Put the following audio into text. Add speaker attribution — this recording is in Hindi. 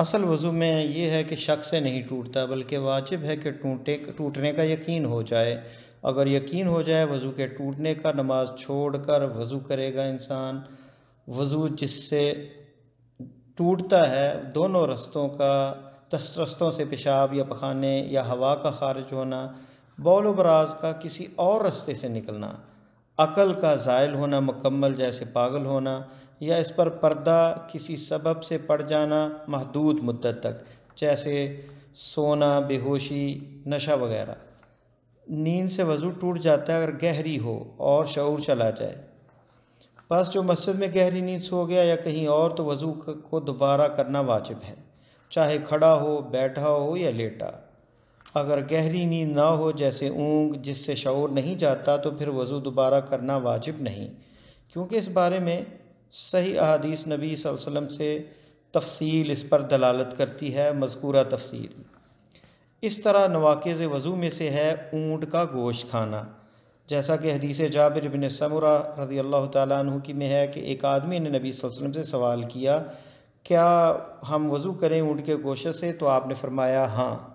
Speaker 1: असल वज़ू में ये है कि शक से नहीं टूटता बल्कि वाजिब है कि टूटे टूटने का यकीन हो जाए अगर यकीन हो जाए वज़ू के टूटने का नमाज छोड़ कर वज़ू करेगा इंसान वज़ू जिससे टूटता है दोनों रस्तों का दस रस्तों से पेशाब या पखाने या हवा का खारिज होना बौल बराज का किसी और रस्ते से निकलना अकल का ज़ायल होना मकम्मल जैसे पागल होना या इस पर पर्दा किसी सबब से पड़ जाना महदूद मुद्दत तक जैसे सोना बेहोशी नशा वगैरह नींद से वज़ू टूट जाता है अगर गहरी हो और शूर चला जाए बस जो मस्जिद में गहरी नींद सो गया या कहीं और तो वज़ू को दोबारा करना वाजिब है चाहे खड़ा हो बैठा हो या लेटा अगर गहरी नींद ना हो जैसे ऊँग जिससे शौर नहीं जाता तो फिर वज़ू दोबारा करना वाजिब नहीं क्योंकि इस बारे में सही अदीस नबी वसम से तफसील इस पर दलालत करती है मजकूरा तफसील इस तरह नवाक़ वज़ू में से है ऊँट का गोश्त खाना जैसा कि हदीस जाबिर बिन समरा रज़ी अल्लाह तु की में है कि एक आदमी ने नबी वसम से सवाल किया क्या हम वज़ू करें ऊँट के गोश्त से तो आपने फरमाया हाँ